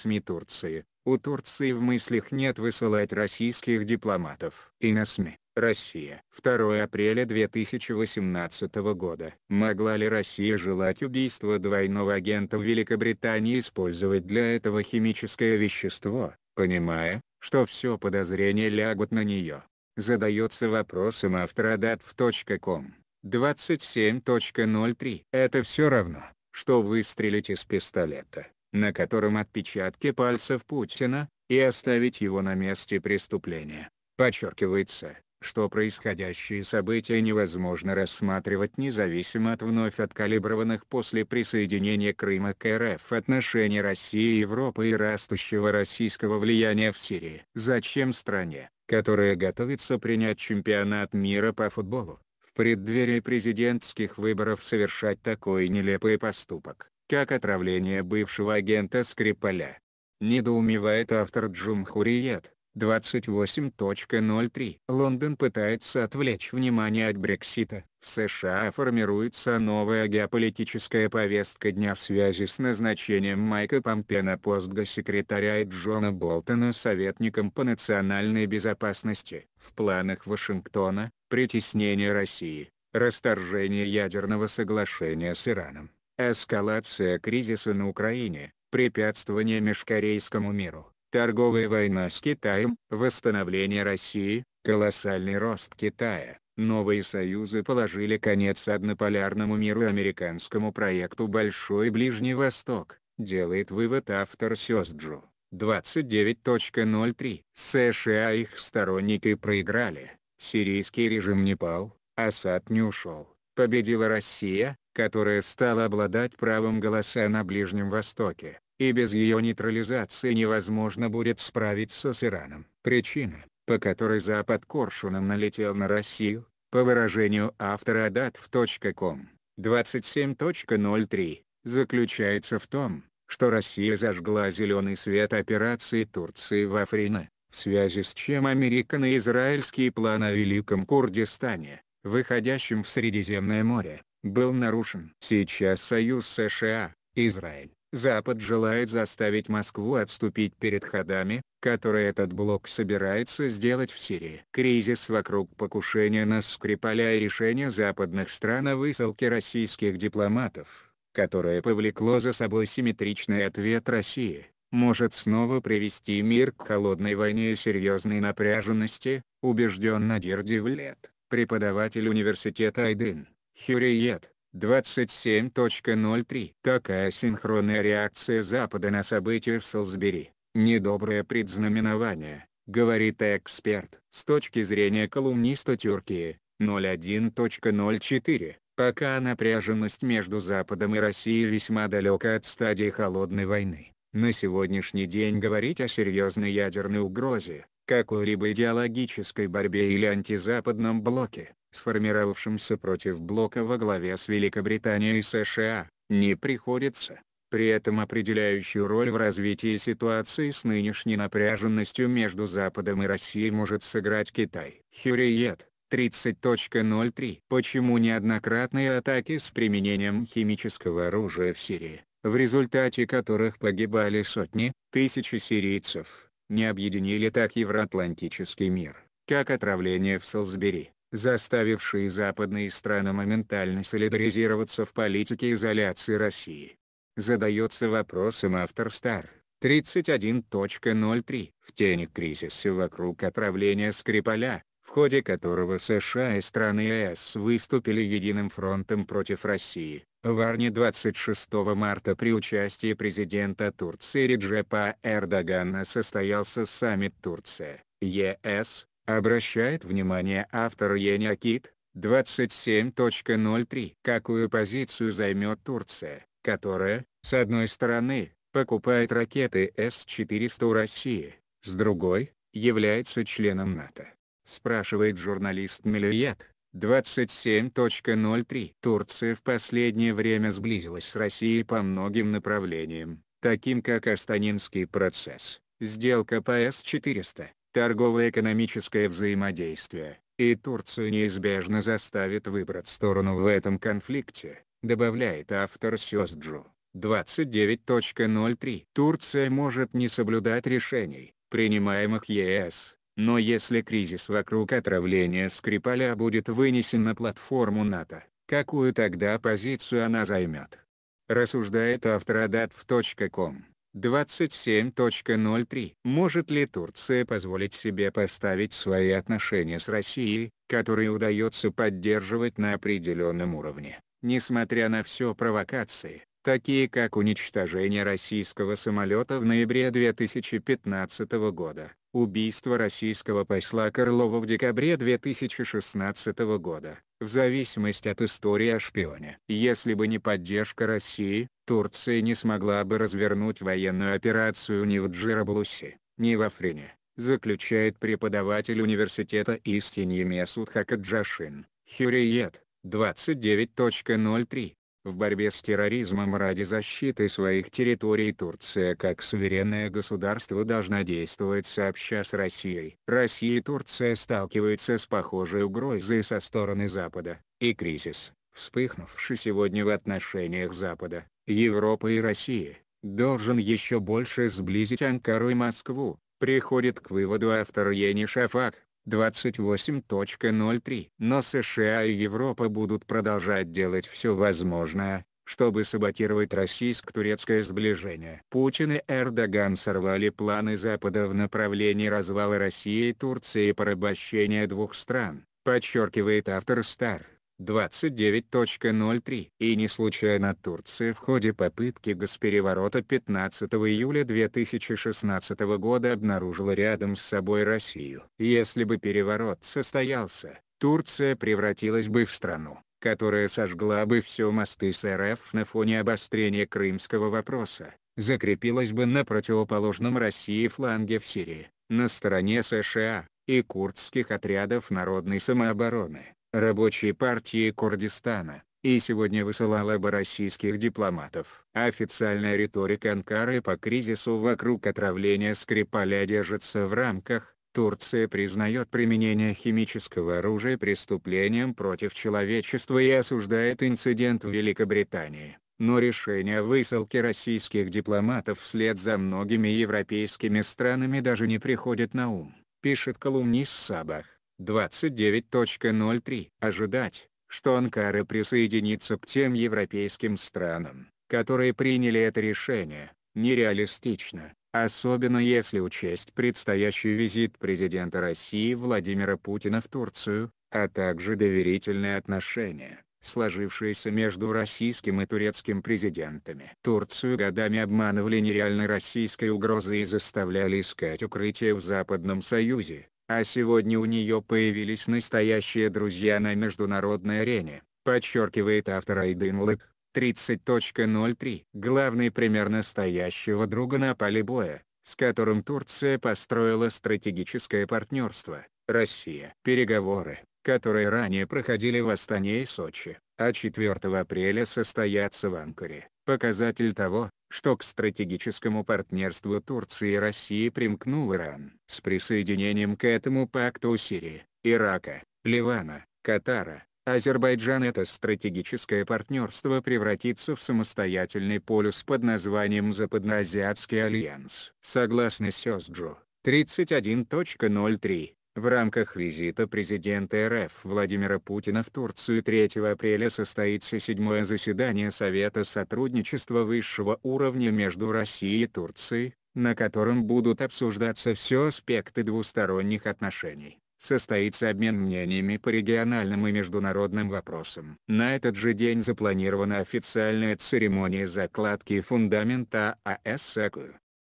СМИ Турции. У Турции в мыслях нет высылать российских дипломатов. И на СМИ. Россия. 2 апреля 2018 года. Могла ли Россия желать убийства двойного агента в Великобритании использовать для этого химическое вещество, понимая, что все подозрения лягут на нее? Задается вопросом автородатв.ком. 27.03. Это все равно, что выстрелить из пистолета на котором отпечатки пальцев Путина, и оставить его на месте преступления. Подчеркивается, что происходящие события невозможно рассматривать независимо от вновь откалиброванных после присоединения Крыма к РФ отношений России и Европы и растущего российского влияния в Сирии. Зачем стране, которая готовится принять чемпионат мира по футболу, в преддверии президентских выборов совершать такой нелепый поступок? как отравление бывшего агента Скрипаля. Недоумевает автор Джумхуриет, 28.03. Лондон пытается отвлечь внимание от Брексита. В США формируется новая геополитическая повестка дня в связи с назначением Майка Помпе на пост госсекретаря и Джона Болтона советником по национальной безопасности. В планах Вашингтона – притеснение России, расторжение ядерного соглашения с Ираном. Эскалация кризиса на Украине, препятствование межкорейскому миру, торговая война с Китаем, восстановление России, колоссальный рост Китая, новые союзы положили конец однополярному миру американскому проекту «Большой Ближний Восток», делает вывод автор Сёсджу. 29.03 США их сторонники проиграли, сирийский режим не пал, Асад не ушел, победила Россия, которая стала обладать правом голоса на Ближнем Востоке, и без ее нейтрализации невозможно будет справиться с Ираном. Причина, по которой Запад коршуном налетел на Россию, по выражению автора datv.com 27.03, заключается в том, что Россия зажгла зеленый свет операции Турции в Африне, в связи с чем американо израильские планы о Великом Курдистане, выходящем в Средиземное море, был нарушен. Сейчас союз США, Израиль, Запад желает заставить Москву отступить перед ходами, которые этот блок собирается сделать в Сирии. Кризис вокруг покушения на Скрипаля и решение западных стран о высылке российских дипломатов, которое повлекло за собой симметричный ответ России, может снова привести мир к холодной войне и серьезной напряженности, убежден Надир Девлет, преподаватель университета Айдын. Хюриет, 27.03. Такая синхронная реакция Запада на события в Солсбери. Недоброе предзнаменование, говорит эксперт. С точки зрения колумниста Тюркии, 01.04. Пока напряженность между Западом и Россией весьма далека от стадии холодной войны, на сегодняшний день говорить о серьезной ядерной угрозе, какой-либо идеологической борьбе или антизападном блоке, сформировавшимся против блока во главе с Великобританией и США, не приходится. При этом определяющую роль в развитии ситуации с нынешней напряженностью между Западом и Россией может сыграть Китай. Хюриет, 30.03 Почему неоднократные атаки с применением химического оружия в Сирии, в результате которых погибали сотни, тысячи сирийцев, не объединили так евроатлантический мир, как отравление в Солсбери, заставившие западные страны моментально солидаризироваться в политике изоляции России. Задается вопросом автор Стар. 31.03 В тени кризиса вокруг отравления Скрипаля, в ходе которого США и страны ЕС выступили единым фронтом против России, в Арне 26 марта при участии президента Турции Реджепа Эрдогана состоялся саммит Турция, ЕС, Обращает внимание автор Ениакит, 27.03. Какую позицию займет Турция, которая, с одной стороны, покупает ракеты С-400 у России, с другой, является членом НАТО? Спрашивает журналист Миллиет, 27.03. Турция в последнее время сблизилась с Россией по многим направлениям, таким как Астанинский процесс, сделка по С-400, торгово-экономическое взаимодействие, и Турцию неизбежно заставит выбрать сторону в этом конфликте, добавляет автор Сёсджу. 29.03 Турция может не соблюдать решений, принимаемых ЕС, но если кризис вокруг отравления Скрипаля будет вынесен на платформу НАТО, какую тогда позицию она займет? Рассуждает автор Адатв.ком. 27.03. Может ли Турция позволить себе поставить свои отношения с Россией, которые удается поддерживать на определенном уровне, несмотря на все провокации, такие как уничтожение российского самолета в ноябре 2015 года, Убийство российского посла Карлова в декабре 2016 года, в зависимости от истории о шпионе. Если бы не поддержка России, Турция не смогла бы развернуть военную операцию ни в Джираблусе, ни в Африне, заключает преподаватель университета Истинье Месуд Хакаджашин, Хюриет, 29.03. В борьбе с терроризмом ради защиты своих территорий Турция как суверенное государство должна действовать сообща с Россией. Россия и Турция сталкиваются с похожей угрозой со стороны Запада, и кризис, вспыхнувший сегодня в отношениях Запада, Европы и России, должен еще больше сблизить Анкару и Москву, приходит к выводу автор Ени Шафак. 28.03. Но США и Европа будут продолжать делать все возможное, чтобы саботировать российско-турецкое сближение. Путин и Эрдоган сорвали планы Запада в направлении развала России и Турции и порабощения двух стран, подчеркивает автор Стар. 29.03. И не случайно Турция в ходе попытки госпереворота 15 июля 2016 года обнаружила рядом с собой Россию. Если бы переворот состоялся, Турция превратилась бы в страну, которая сожгла бы все мосты с РФ на фоне обострения крымского вопроса, закрепилась бы на противоположном России фланге в Сирии, на стороне США и курдских отрядов народной самообороны Рабочей партии Курдистана, и сегодня высылала бы российских дипломатов. Официальная риторика Анкары по кризису вокруг отравления Скрипаля держится в рамках Турция признает применение химического оружия преступлением против человечества и осуждает инцидент в Великобритании, но решение о высылке российских дипломатов вслед за многими европейскими странами даже не приходит на ум, пишет колумнист Сабах. 29.03. Ожидать, что Анкара присоединится к тем европейским странам, которые приняли это решение, нереалистично, особенно если учесть предстоящий визит президента России Владимира Путина в Турцию, а также доверительные отношения, сложившиеся между российским и турецким президентами. Турцию годами обманывали нереальной российской угрозой и заставляли искать укрытие в Западном Союзе, а сегодня у нее появились настоящие друзья на международной арене, подчеркивает автор Айден Лэк. 30.03 Главный пример настоящего друга на поле боя, с которым Турция построила стратегическое партнерство, Россия. Переговоры, которые ранее проходили в Астане и Сочи, а 4 апреля состоятся в Анкаре. Показатель того, что к стратегическому партнерству Турции и России примкнул Иран. С присоединением к этому пакту Сирии, Ирака, Ливана, Катара, Азербайджан это стратегическое партнерство превратится в самостоятельный полюс под названием Западноазиатский альянс. Согласно СЕСДЖУ 31.03, в рамках визита президента РФ Владимира Путина в Турцию 3 апреля состоится седьмое заседание Совета сотрудничества высшего уровня между Россией и Турцией, на котором будут обсуждаться все аспекты двусторонних отношений. Состоится обмен мнениями по региональным и международным вопросам. На этот же день запланирована официальная церемония закладки фундамента АЭС э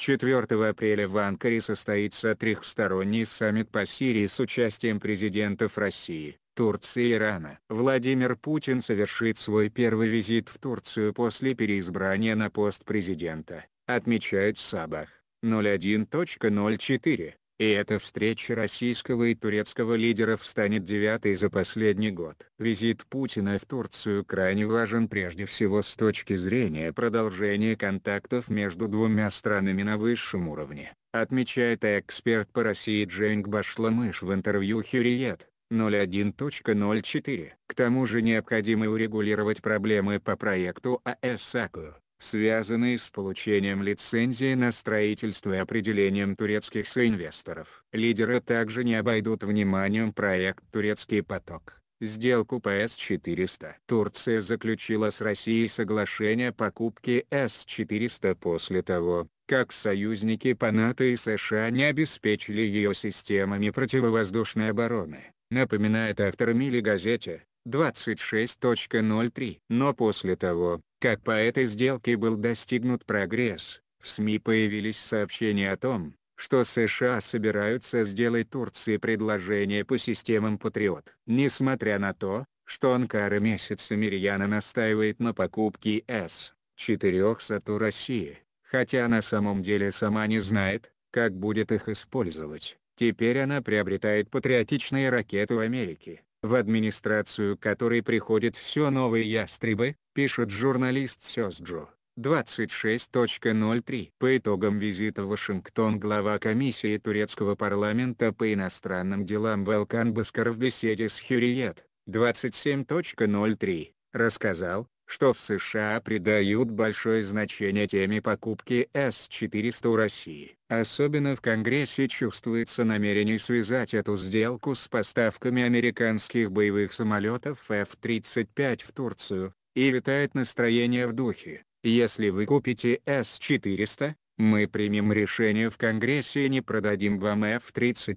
4 апреля в Анкаре состоится трехсторонний саммит по Сирии с участием президентов России, Турции и Ирана. Владимир Путин совершит свой первый визит в Турцию после переизбрания на пост президента, отмечают Сабах. 01.04 и эта встреча российского и турецкого лидеров станет девятой за последний год. Визит Путина в Турцию крайне важен прежде всего с точки зрения продолжения контактов между двумя странами на высшем уровне, отмечает эксперт по России Дженг Башламыш в интервью Хюриет. 01.04. К тому же необходимо урегулировать проблемы по проекту АЭС связанные с получением лицензии на строительство и определением турецких соинвесторов. Лидеры также не обойдут вниманием проект «Турецкий поток». Сделку по С-400. Турция заключила с Россией соглашение о покупке С-400 после того, как союзники по НАТО и США не обеспечили ее системами противовоздушной обороны, напоминает автор Мили газете 26.03. Но после того, как по этой сделке был достигнут прогресс, в СМИ появились сообщения о том, что США собираются сделать Турции предложение по системам «Патриот». Несмотря на то, что Анкара месяцами рьяно настаивает на покупке С-4 САТУ России, хотя на самом деле сама не знает, как будет их использовать, теперь она приобретает патриотичные ракеты у Америки, в администрацию которой приходят все новые ястребы, пишет журналист Сёсджо. 26.03. По итогам визита в Вашингтон глава комиссии турецкого парламента по иностранным делам Велкан Баскар в беседе с Хюриет 27.03 рассказал, что в США придают большое значение теме покупки С-400 у России. Особенно в Конгрессе чувствуется намерение связать эту сделку с поставками американских боевых самолетов F-35 в Турцию, и витает настроение в духе, если вы купите С-400, мы примем решение в Конгрессе и не продадим вам F-35.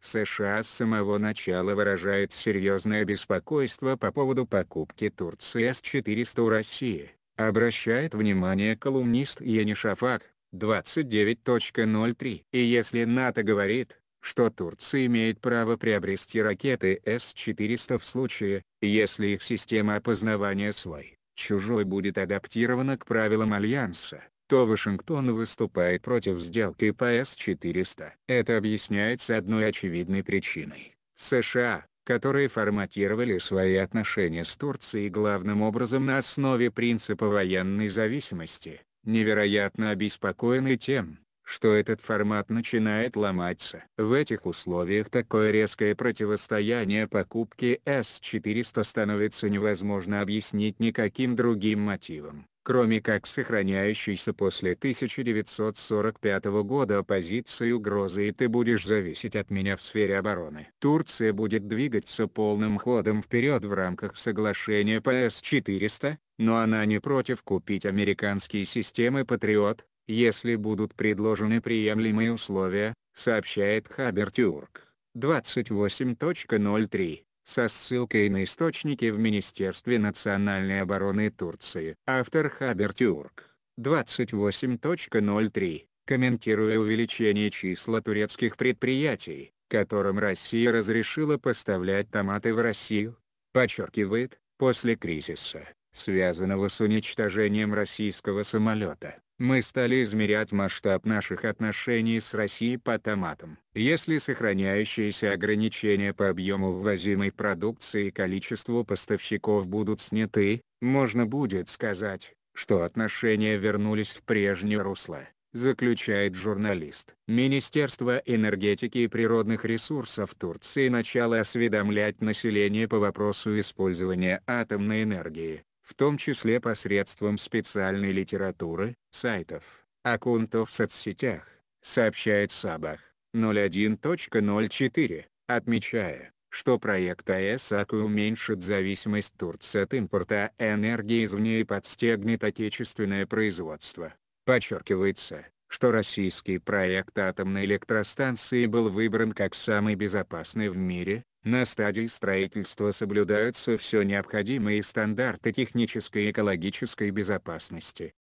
США с самого начала выражает серьезное беспокойство по поводу покупки Турции С-400 у России, обращает внимание колумнист Ени Шафак, 29.03. И если НАТО говорит, что Турция имеет право приобрести ракеты С-400 в случае, если их система опознавания свой, чужой будет адаптирована к правилам Альянса, то Вашингтон выступает против сделки по С-400. Это объясняется одной очевидной причиной. США, которые форматировали свои отношения с Турцией главным образом на основе принципа военной зависимости, невероятно обеспокоены тем, что этот формат начинает ломаться. В этих условиях такое резкое противостояние покупки S400 становится невозможно объяснить никаким другим мотивом кроме как сохраняющейся после 1945 года позиции угрозы и ты будешь зависеть от меня в сфере обороны. Турция будет двигаться полным ходом вперед в рамках соглашения по s 400 но она не против купить американские системы «Патриот», если будут предложены приемлемые условия, сообщает Хабертюрк 28.03 со ссылкой на источники в Министерстве национальной обороны Турции. Автор Хабертюрк 28.03, комментируя увеличение числа турецких предприятий, которым Россия разрешила поставлять томаты в Россию, подчеркивает, после кризиса, связанного с уничтожением российского самолета. Мы стали измерять масштаб наших отношений с Россией по томатам. Если сохраняющиеся ограничения по объему ввозимой продукции и количеству поставщиков будут сняты, можно будет сказать, что отношения вернулись в прежнее русло, заключает журналист. Министерство энергетики и природных ресурсов Турции начало осведомлять население по вопросу использования атомной энергии в том числе посредством специальной литературы, сайтов, аккаунтов в соцсетях, сообщает Сабах 01.04, отмечая, что проект АЭС а уменьшит зависимость Турции от импорта энергии извне и подстегнет отечественное производство. Подчеркивается, что российский проект атомной электростанции был выбран как самый безопасный в мире, на стадии строительства соблюдаются все необходимые стандарты технической и экологической безопасности.